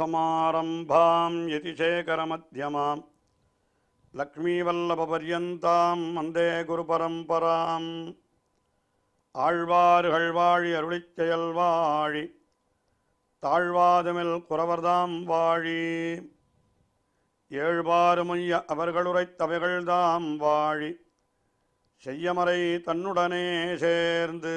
समारम्भां यतिशेखरमध्यमां லக்ஷ்மீவல்லபர்யந்தாம் வந்தே குருபரம்பராம் ஆழ்வார்கள் வாழி அருளிச்செயல் வாழி தாழ்வாதமில் குறவர்தாம் வாழி ஏழ்வாறு மைய அவர்களுரைத்தவைகள்தாம் வாழி செய்யமறை தன்னுடனே சேர்ந்து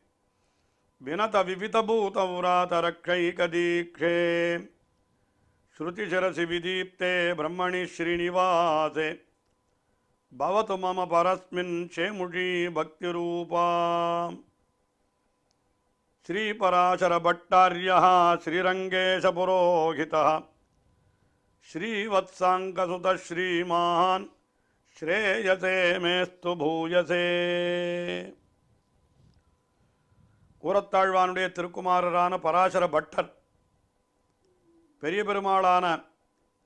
विनत विवितभूतव्रातरक्षैकदीक्षे श्रुतिशिरसि विदीप्ते ब्रह्मणि श्रीनिवासे भवतु मम परस्मिन् क्षेमुषी भक्तिरूपा श्रीपराशरभट्टार्यः श्रीरङ्गेशपुरोहितः श्रीवत्साङ्कसुतश्रीमान् श्रेयसे मेस्तु भूयसे கூரத்தாழ்வானுடைய திருக்குமாரரான பராசர பட்டர் பெரிய பெருமாளான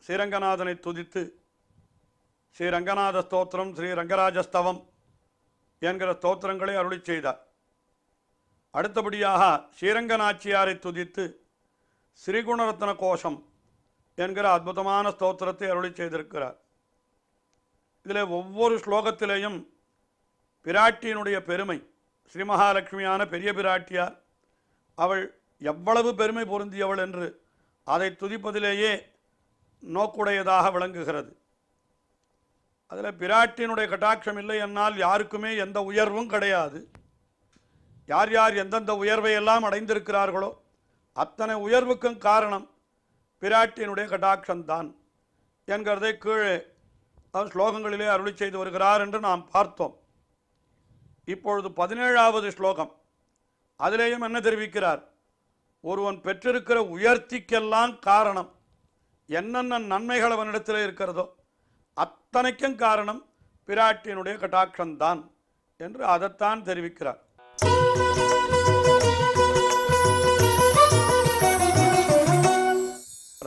ஸ்ரீரங்கநாதனை துதித்து ஸ்ரீரங்கநாத ஸ்தோத்திரம் ஸ்ரீ ரங்கராஜஸ்தவம் என்கிற ஸ்தோத்திரங்களை அருளி செய்தார் அடுத்தபடியாக ஸ்ரீரங்கநாச்சியாரை துதித்து ஸ்ரீகுணரத்ன கோஷம் என்கிற அற்புதமான ஸ்தோத்திரத்தை அருளி செய்திருக்கிறார் இதில் ஒவ்வொரு ஸ்லோகத்திலேயும் பிராட்டியினுடைய பெருமை ஸ்ரீமகாலட்சுமியான பெரிய பிராட்டியார் அவள் எவ்வளவு பெருமை பொருந்தியவள் என்று அதை துதிப்பதிலேயே நோக்குடையதாக விளங்குகிறது அதில் பிராட்டினுடைய கட்டாட்சம் இல்லை என்னால் யாருக்குமே எந்த உயர்வும் கிடையாது யார் யார் எந்தெந்த உயர்வை எல்லாம் அடைந்திருக்கிறார்களோ அத்தனை உயர்வுக்கும் காரணம் பிராட்டியினுடைய கட்டாட்சம்தான் என்கிறதை கீழே ஸ்லோகங்களிலே அருளி செய்து வருகிறார் என்று நாம் பார்த்தோம் இப்பொழுது பதினேழாவது ஸ்லோகம் அதிலேயும் என்ன தெரிவிக்கிறார் ஒருவன் பெற்றிருக்கிற உயர்த்திக்கெல்லாம் காரணம் என்னென்ன நன்மைகள் அவனிடத்தில் இருக்கிறதோ அத்தனைக்கும் காரணம் பிராட்டியனுடைய கட்டாட்சம்தான் என்று அதைத்தான் தெரிவிக்கிறார்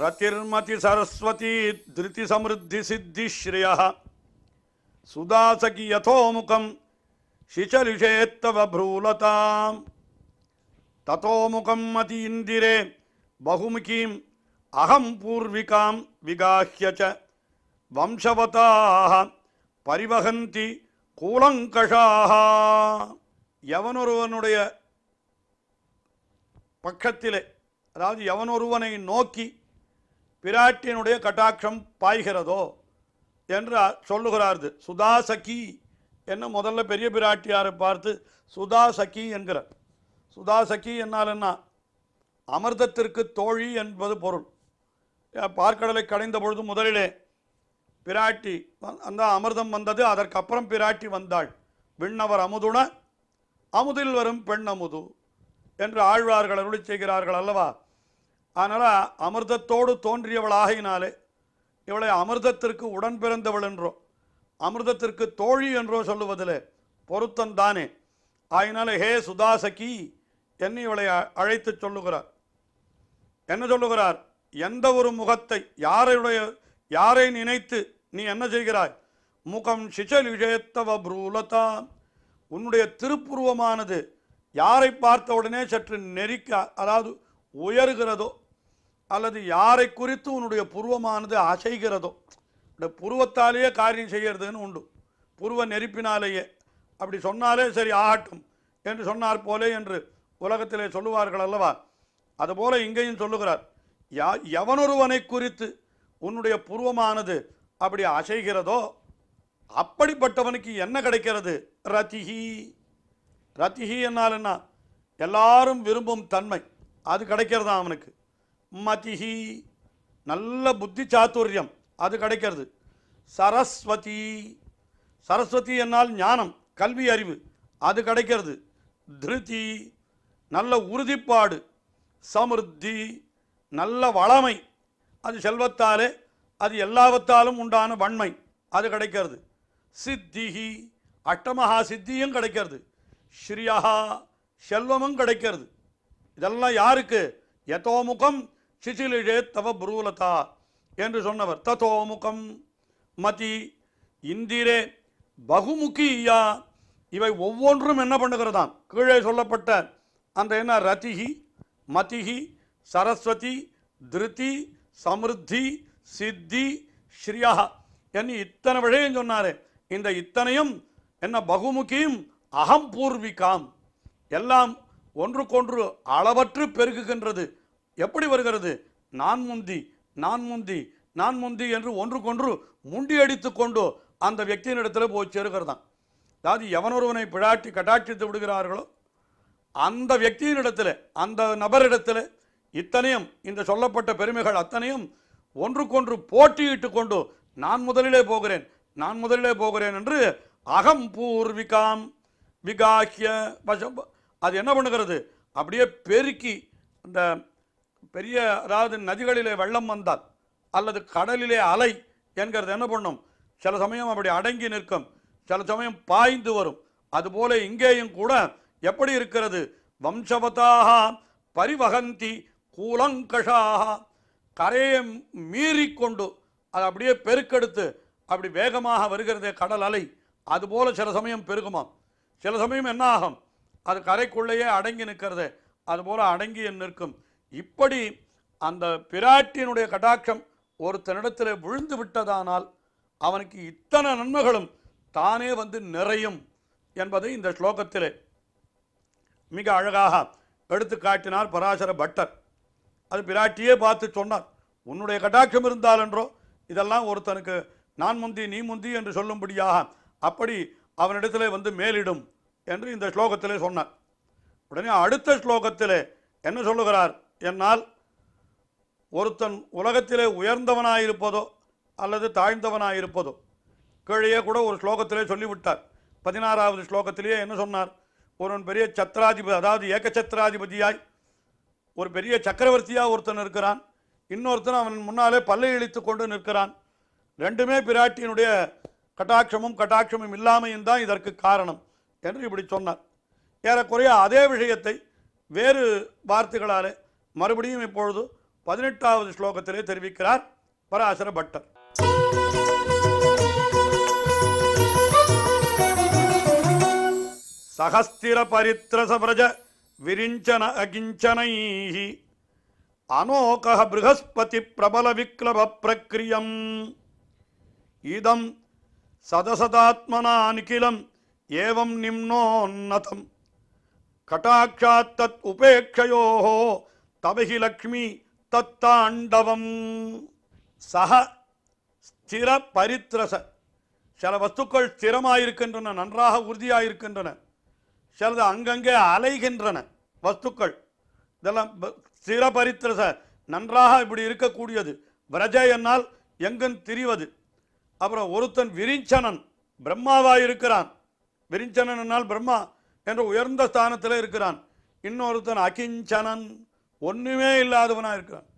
ரதிர்மதி சரஸ்வதி திருதி சமிருத்தி சித்தி ஸ்ரேயா சுதாசகி யதோமுகம் சிச்சலிஷேத்தவ பிரூலதாம் ததோமுகம் மதி இந்திரே பகுமுகீம் அகம் பூர்விகாம் விகாஹ்யச்ச வம்சவதாக பரிவகந்தி கூலங்கஷாக எவனொருவனுடைய பக்கத்திலே அதாவது எவனொருவனை நோக்கி பிராட்டியனுடைய கட்டாட்சம் பாய்கிறதோ என்று சொல்லுகிறார்து சுதாசகி என்ன முதல்ல பெரிய பிராட்டியாரை பார்த்து சுதா சகி என்கிற சுதா சகி என்னால் என்ன அமிர்தத்திற்கு தோழி என்பது பொருள் பார்க்கடலை கடைந்த பொழுது முதலிலே பிராட்டி அந்த அமிர்தம் வந்தது அதற்கப்புறம் பிராட்டி வந்தாள் விண்ணவர் அமுதுன அமுதில் வரும் பெண் அமுது என்று ஆழ்வார்கள் அருளி செய்கிறார்கள் அல்லவா அதனால் அமிர்தத்தோடு தோன்றியவளாகினாலே இவளை அமிர்தத்திற்கு உடன் பிறந்தவள் என்றோம் அமிர்தத்திற்கு தோழி என்றோ சொல்லுவதில் தானே ஆயினால ஹே சுதாசகி என்னை இவளை அழைத்து சொல்லுகிறார் என்ன சொல்லுகிறார் எந்த ஒரு முகத்தை யாரையுடைய யாரை நினைத்து நீ என்ன செய்கிறாய் முகம் சிசல் விஷயத்தவ புரூலதா உன்னுடைய திருப்புருவமானது யாரை பார்த்த உடனே சற்று நெறிக்க அதாவது உயர்கிறதோ அல்லது யாரை குறித்து உன்னுடைய புருவமானது அசைகிறதோ இந்த புருவத்தாலேயே காரியம் செய்கிறதுன்னு உண்டு புருவ நெருப்பினாலேயே அப்படி சொன்னாலே சரி ஆகட்டும் என்று சொன்னார் போலே என்று உலகத்திலே சொல்லுவார்கள் அல்லவா அதுபோல இங்கேயும் சொல்லுகிறார் யா எவனொருவனை குறித்து உன்னுடைய புருவமானது அப்படி அசைகிறதோ அப்படிப்பட்டவனுக்கு என்ன கிடைக்கிறது ரத்திகி ரத்திஹி என்னால் என்ன எல்லாரும் விரும்பும் தன்மை அது கிடைக்கிறதா அவனுக்கு மதிஹி நல்ல புத்தி சாத்துரியம் அது கிடைக்கிறது சரஸ்வதி சரஸ்வதி என்னால் ஞானம் கல்வி அறிவு அது கிடைக்கிறது திருதி நல்ல உறுதிப்பாடு சமிருத்தி நல்ல வளமை அது செல்வத்தாலே அது எல்லாவத்தாலும் உண்டான வன்மை அது கிடைக்கிறது சித்திகி அட்டமகா சித்தியும் கிடைக்கிறது ஸ்ரீயா செல்வமும் கிடைக்கிறது இதெல்லாம் யாருக்கு எதோமுகம் சிசிலிழே தவ புரூலதா என்று சொன்னவர் தத்தோமுகம் மதி இந்திரே பகுமுகியா இவை ஒவ்வொன்றும் என்ன பண்ணுகிறதாம் கீழே சொல்லப்பட்ட அந்த என்ன ரதிகி மதிகி சரஸ்வதி திருதி சமிருத்தி சித்தி ஸ்ரீயா என்று இத்தனை விடயம் சொன்னார் இந்த இத்தனையும் என்ன பகுமுகியும் அகம் பூர்விகாம் எல்லாம் ஒன்றுக்கொன்று அளவற்று பெருகுகின்றது எப்படி வருகிறது நான் முந்தி நான் முந்தி நான் முந்தி என்று ஒன்றுக்கொன்று அடித்து கொண்டு அந்த இடத்துல போய் சேருகிறதான் அதாவது எவனொருவனை பிழாட்டி கட்டாட்சித்து விடுகிறார்களோ அந்த இடத்துல அந்த நபரிடத்தில் இத்தனையும் இந்த சொல்லப்பட்ட பெருமைகள் அத்தனையும் ஒன்றுக்கொன்று போட்டியிட்டு கொண்டு நான் முதலிலே போகிறேன் நான் முதலிலே போகிறேன் என்று அகம் பூர்விகாம் விகாஹிய வசம் அது என்ன பண்ணுகிறது அப்படியே பெருக்கி அந்த பெரிய அதாவது நதிகளிலே வெள்ளம் வந்தால் அல்லது கடலிலே அலை என்கிறது என்ன பண்ணும் சில சமயம் அப்படி அடங்கி நிற்கும் சில சமயம் பாய்ந்து வரும் அதுபோல இங்கேயும் கூட எப்படி இருக்கிறது வம்சவதாக பரிவகந்தி கூலங்கஷாக கரையை மீறிக்கொண்டு அது அப்படியே பெருக்கெடுத்து அப்படி வேகமாக வருகிறதே கடல் அலை அதுபோல சில சமயம் பெருகுமாம் சில சமயம் என்ன ஆகும் அது கரைக்குள்ளேயே அடங்கி நிற்கிறது அதுபோல அடங்கி நிற்கும் இப்படி அந்த பிராட்டியினுடைய கட்டாட்சம் ஒருத்தனிடத்தில் விழுந்து விட்டதானால் அவனுக்கு இத்தனை நன்மைகளும் தானே வந்து நிறையும் என்பதை இந்த ஸ்லோகத்திலே மிக அழகாக எடுத்து காட்டினார் பராசர பட்டர் அது பிராட்டியே பார்த்து சொன்னார் உன்னுடைய கட்டாட்சம் இருந்தால் என்றோ இதெல்லாம் ஒருத்தனுக்கு நான் முந்தி நீ முந்தி என்று சொல்லும்படியாக அப்படி அவனிடத்தில் வந்து மேலிடும் என்று இந்த ஸ்லோகத்திலே சொன்னார் உடனே அடுத்த ஸ்லோகத்திலே என்ன சொல்லுகிறார் என்னால் ஒருத்தன் உலகத்திலே உயர்ந்தவனாயிருப்பதோ அல்லது தாழ்ந்தவனாயிருப்பதோ கீழே கூட ஒரு ஸ்லோகத்திலே சொல்லிவிட்டார் பதினாறாவது ஸ்லோகத்திலேயே என்ன சொன்னார் ஒருவன் பெரிய சத்ராதிபதி அதாவது சத்ராதிபதியாய் ஒரு பெரிய சக்கரவர்த்தியாக ஒருத்தன் இருக்கிறான் இன்னொருத்தன் அவன் முன்னாலே பல்லை இழித்து கொண்டு நிற்கிறான் ரெண்டுமே பிராட்டியினுடைய கட்டாட்சமும் கட்டாட்சமும் இல்லாமையும் தான் இதற்கு காரணம் என்று இப்படி சொன்னார் ஏறக்குறைய அதே விஷயத்தை வேறு வார்த்தைகளாலே மறுபடியும் இப்பொழுது பதினெட்டாவது ஸ்லோகத்திலே தெரிவிக்கிறார் பராசர பட்டர் சகஸ்திர பரித்திரசபிரஜ விரிஞ்சன அகிஞ்சனை అనోక బృహస్పతి ప్రబల విక్లవ ప్రక్రియం ఇదం సదసదాత్మనా నిఖిలం ఏం నిమ్నోన్నతం కటాక్షాత్ ఉపేక్షయో தபகி லக்ஷ்மி தத்தாண்டவம் சக ஸ்திர பரித்ரச சில வஸ்துக்கள் ஸ்திரமாயிருக்கின்றன நன்றாக உறுதியாயிருக்கின்றன சிலது அங்கங்கே அலைகின்றன வஸ்துக்கள் இதெல்லாம் ஸ்திர பரித்ரச நன்றாக இப்படி இருக்கக்கூடியது விரஜ என்னால் எங்கும் திரிவது அப்புறம் ஒருத்தன் விரிஞ்சனன் பிரம்மாவாக இருக்கிறான் விரிஞ்சனன் என்னால் பிரம்மா என்ற உயர்ந்த ஸ்தானத்தில் இருக்கிறான் இன்னொருத்தன் அகிஞ்சனன் ஒன்றுமே இல்லாதவனாக இருக்கிறான்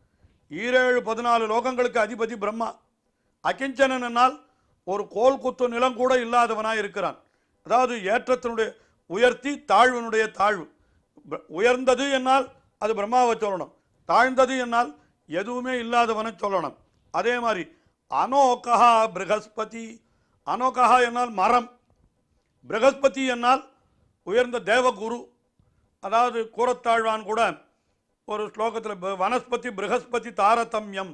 ஈரேழு பதினாலு லோகங்களுக்கு அதிபதி பிரம்மா அகிஞ்சனன் என்னால் ஒரு கோல் குத்து நிலம் கூட இல்லாதவனாக இருக்கிறான் அதாவது ஏற்றத்தினுடைய உயர்த்தி தாழ்வனுடைய தாழ்வு உயர்ந்தது என்னால் அது பிரம்மாவை சொல்லணும் தாழ்ந்தது என்னால் எதுவுமே இல்லாதவனை சொல்லணும் அதே மாதிரி அனோகா பிரகஸ்பதி அனோகா என்னால் மரம் பிரகஸ்பதி என்னால் உயர்ந்த தேவகுரு அதாவது கூறத்தாழ்வான் கூட ஒரு ஸ்லோகத்தில் வனஸ்பதி பிருகஸ்பதி தாரதமியம்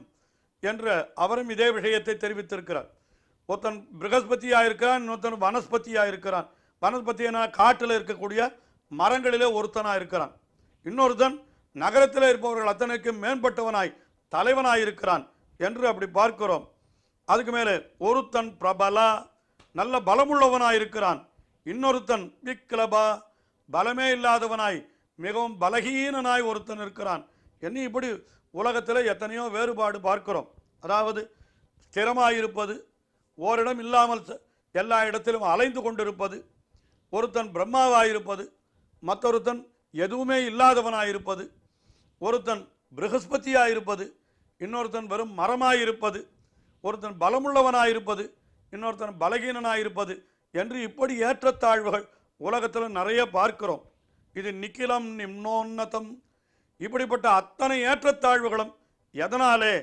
என்று அவரும் இதே விஷயத்தை தெரிவித்திருக்கிறார் ஒருத்தன் பிருகஸ்பதியாக இருக்கிறான் இன்னொருத்தன் வனஸ்பதியாக இருக்கிறான் வனஸ்பதினா காட்டில் இருக்கக்கூடிய மரங்களிலே ஒருத்தனாக இருக்கிறான் இன்னொருத்தன் நகரத்தில் இருப்பவர்கள் அத்தனைக்கு மேம்பட்டவனாய் தலைவனாய் இருக்கிறான் என்று அப்படி பார்க்கிறோம் அதுக்கு மேலே ஒருத்தன் பிரபலா நல்ல பலமுள்ளவனாய் இருக்கிறான் இன்னொருத்தன் விக்லபா பலமே இல்லாதவனாய் மிகவும் பலகீனனாய் ஒருத்தன் இருக்கிறான் என்ன இப்படி உலகத்தில் எத்தனையோ வேறுபாடு பார்க்கிறோம் அதாவது ஸ்திரமாயிருப்பது ஓரிடம் இல்லாமல் எல்லா இடத்திலும் அலைந்து கொண்டிருப்பது ஒருத்தன் பிரம்மாவாயிருப்பது மற்றொருத்தன் எதுவுமே இல்லாதவனாயிருப்பது ஒருத்தன் இருப்பது இன்னொருத்தன் வெறும் மரமாயிருப்பது ஒருத்தன் பலமுள்ளவனாயிருப்பது இன்னொருத்தன் பலகீனனாயிருப்பது என்று இப்படி ஏற்றத்தாழ்வுகள் உலகத்தில் நிறைய பார்க்கிறோம் இது நிக்கிலம் நிம்னோன்னதம் இப்படிப்பட்ட அத்தனை ஏற்றத்தாழ்வுகளும் எதனாலே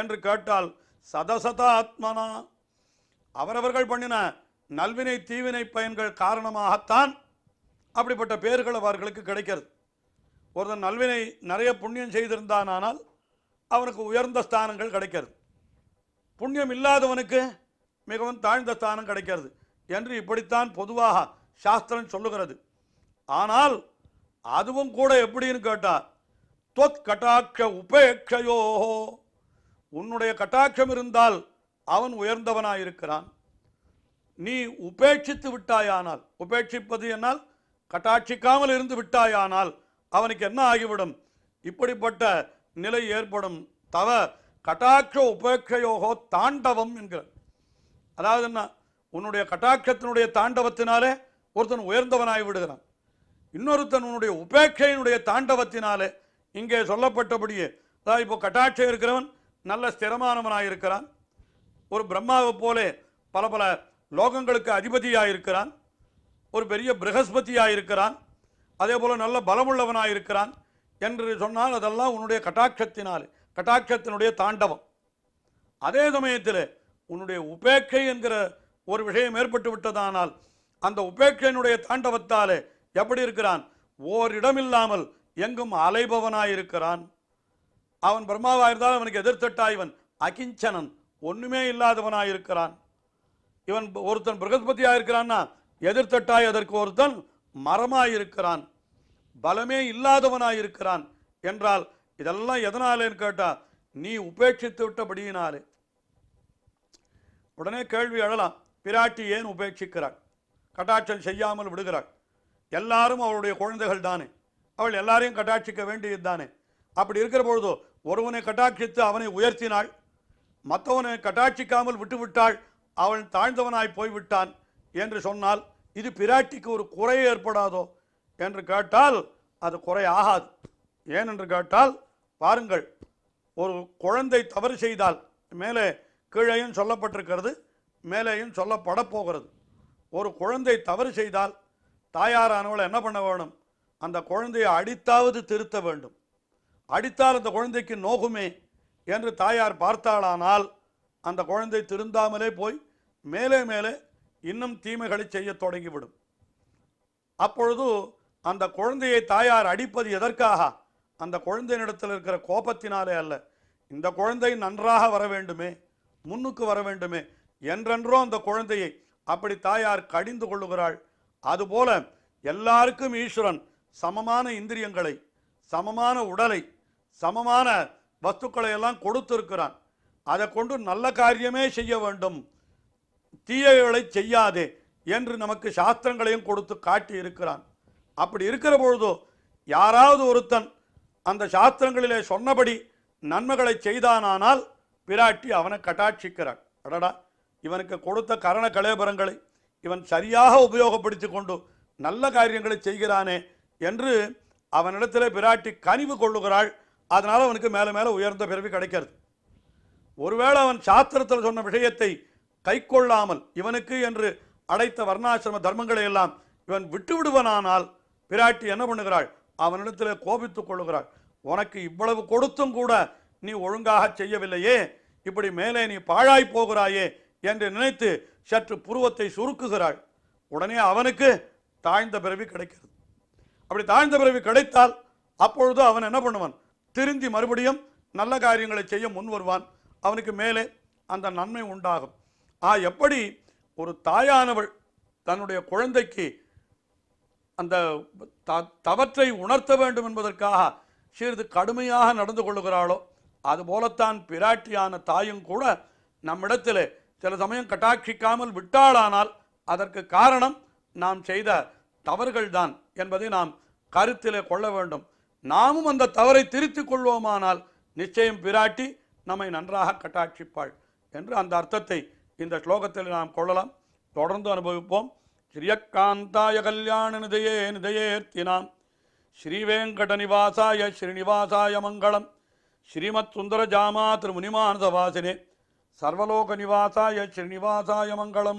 என்று கேட்டால் சதசதா ஆத்மனா அவரவர்கள் பண்ணின நல்வினை தீவினை பயன்கள் காரணமாகத்தான் அப்படிப்பட்ட பேர்கள் அவர்களுக்கு கிடைக்கிறது ஒருத்தன் நல்வினை நிறைய புண்ணியம் ஆனால் அவனுக்கு உயர்ந்த ஸ்தானங்கள் கிடைக்கிறது புண்ணியம் இல்லாதவனுக்கு மிகவும் தாழ்ந்த ஸ்தானம் கிடைக்கிறது என்று இப்படித்தான் பொதுவாக சாஸ்திரம் சொல்லுகிறது ஆனால் அதுவும் கூட எப்படின்னு கேட்டா தொத் கட்டாட்ச உபேட்சையோ உன்னுடைய கட்டாட்சம் இருந்தால் அவன் உயர்ந்தவனாயிருக்கிறான் நீ உபேட்சித்து விட்டாயானால் உபேட்சிப்பது என்னால் கட்டாட்சிக்காமல் இருந்து விட்டாயானால் அவனுக்கு என்ன ஆகிவிடும் இப்படிப்பட்ட நிலை ஏற்படும் தவ கட்டாட்ச உபேட்சையோகோ தாண்டவம் என்கிற அதாவது என்ன உன்னுடைய கட்டாட்சத்தினுடைய தாண்டவத்தினாலே ஒருத்தன் உயர்ந்தவனாகி விடுகிறான் இன்னொருத்தனுடைய உபேட்சையினுடைய தாண்டவத்தினாலே இங்கே சொல்லப்பட்டபடியே அதாவது இப்போ கட்டாட்சம் இருக்கிறவன் நல்ல ஸ்திரமானவனாக இருக்கிறான் ஒரு பிரம்மாவை போலே பல பல லோகங்களுக்கு அதிபதியாக இருக்கிறான் ஒரு பெரிய பிரகஸ்பதியாக இருக்கிறான் அதே போல் நல்ல பலமுள்ளவனாக இருக்கிறான் என்று சொன்னால் அதெல்லாம் உன்னுடைய கட்டாட்சத்தினால் கட்டாட்சத்தினுடைய தாண்டவம் அதே சமயத்தில் உன்னுடைய உபேட்சை என்கிற ஒரு விஷயம் ஏற்பட்டு விட்டதானால் அந்த உபேட்சையினுடைய தாண்டவத்தாலே எப்படி இருக்கிறான் ஓரிடமில்லாமல் எங்கும் அலைபவனாயிருக்கிறான் அவன் பிரம்மாவாயிருந்தால் அவனுக்கு எதிர்த்தட்டாய்வன் இவன் அகிஞ்சனன் ஒன்றுமே இல்லாதவனாயிருக்கிறான் இவன் ஒருத்தன் பிரகஸ்பதியாக இருக்கிறான்னா எதிர்த்தட்டாய் அதற்கு ஒருத்தன் மரமாயிருக்கிறான் பலமே இல்லாதவனாயிருக்கிறான் என்றால் இதெல்லாம் எதனாலேன்னு கேட்டால் நீ உபேட்சித்து விட்டபடியினாலே உடனே கேள்வி எழலாம் பிராட்டி ஏன் உபேட்சிக்கிறாள் கட்டாட்சம் செய்யாமல் விடுகிறாள் எல்லாரும் அவளுடைய குழந்தைகள் தானே அவள் எல்லாரையும் கட்டாட்சிக்க வேண்டியது தானே அப்படி இருக்கிற பொழுதோ ஒருவனை கட்டாட்சித்து அவனை உயர்த்தினாள் மற்றவனை கட்டாட்சிக்காமல் விட்டுவிட்டாள் அவள் தாழ்ந்தவனாய் போய்விட்டான் என்று சொன்னால் இது பிராட்டிக்கு ஒரு குறை ஏற்படாதோ என்று கேட்டால் அது குறை ஆகாது ஏனென்று கேட்டால் பாருங்கள் ஒரு குழந்தை தவறு செய்தால் மேலே கீழேயும் சொல்லப்பட்டிருக்கிறது மேலேயும் சொல்லப்பட போகிறது ஒரு குழந்தை தவறு செய்தால் தாயாரானவளை என்ன பண்ண வேணும் அந்த குழந்தையை அடித்தாவது திருத்த வேண்டும் அடித்தால் அந்த குழந்தைக்கு நோகுமே என்று தாயார் பார்த்தாளானால் அந்த குழந்தை திருந்தாமலே போய் மேலே மேலே இன்னும் தீமைகளை செய்ய தொடங்கிவிடும் அப்பொழுது அந்த குழந்தையை தாயார் அடிப்பது எதற்காக அந்த குழந்தையினிடத்தில் இருக்கிற கோபத்தினாலே அல்ல இந்த குழந்தை நன்றாக வர வேண்டுமே முன்னுக்கு வர வேண்டுமே என்றென்றோ அந்த குழந்தையை அப்படி தாயார் கடிந்து கொள்ளுகிறாள் அதுபோல எல்லாருக்கும் ஈஸ்வரன் சமமான இந்திரியங்களை சமமான உடலை சமமான வஸ்துக்களை எல்லாம் கொடுத்திருக்கிறான் அதை கொண்டு நல்ல காரியமே செய்ய வேண்டும் தீயவைகளை செய்யாதே என்று நமக்கு சாஸ்திரங்களையும் கொடுத்து காட்டி இருக்கிறான் அப்படி இருக்கிற பொழுதோ யாராவது ஒருத்தன் அந்த சாஸ்திரங்களிலே சொன்னபடி நன்மைகளை செய்தானானால் பிராட்டி அவனை கட்டாட்சிக்கிறான் அடடா இவனுக்கு கொடுத்த கரண கலேபரங்களை இவன் சரியாக உபயோகப்படுத்தி கொண்டு நல்ல காரியங்களை செய்கிறானே என்று அவனிடத்தில் பிராட்டி கனிவு கொள்ளுகிறாள் அதனால் அவனுக்கு மேலே மேலே உயர்ந்த பிறவி கிடைக்கிறது ஒருவேளை அவன் சாஸ்திரத்தில் சொன்ன விஷயத்தை கை கொள்ளாமல் இவனுக்கு என்று அடைத்த வர்ணாசிரம தர்மங்களை எல்லாம் இவன் விட்டு விடுவனானால் பிராட்டி என்ன பண்ணுகிறாள் அவனிடத்தில் கோபித்துக் கொள்ளுகிறாள் உனக்கு இவ்வளவு கொடுத்தும் கூட நீ ஒழுங்காக செய்யவில்லையே இப்படி மேலே நீ பாழாய் போகிறாயே என்று நினைத்து சற்று புருவத்தை சுருக்குகிறாள் உடனே அவனுக்கு தாழ்ந்த பிறவி கிடைக்கிறது அப்படி தாழ்ந்த பிறவி கிடைத்தால் அப்பொழுது அவன் என்ன பண்ணுவான் திருந்தி மறுபடியும் நல்ல காரியங்களை செய்ய முன் வருவான் அவனுக்கு மேலே அந்த நன்மை உண்டாகும் ஆ எப்படி ஒரு தாயானவள் தன்னுடைய குழந்தைக்கு அந்த த தவற்றை உணர்த்த வேண்டும் என்பதற்காக சிறிது கடுமையாக நடந்து கொள்ளுகிறாளோ அதுபோலத்தான் பிராட்டியான தாயும் கூட நம்மிடத்தில் சில சமயம் கட்டாட்சிக்காமல் விட்டாளானால் அதற்கு காரணம் நாம் செய்த தவறுகள்தான் என்பதை நாம் கருத்திலே கொள்ள வேண்டும் நாமும் அந்த தவறை திருத்தி கொள்வோமானால் நிச்சயம் பிராட்டி நம்மை நன்றாக கட்டாட்சிப்பாள் என்று அந்த அர்த்தத்தை இந்த ஸ்லோகத்தில் நாம் கொள்ளலாம் தொடர்ந்து அனுபவிப்போம் ஸ்ரீயக்காந்தாய கல்யாண நிதையே நிதையேர்த்தினாம் ஸ்ரீவேங்கட நிவாசாய ஸ்ரீனிவாசாய மங்களம் ஸ்ரீமத் சுந்தர ஜாமா திரு வாசினே సర్వలోక నివాసాయ శ్రీనివాసాయ మంగళం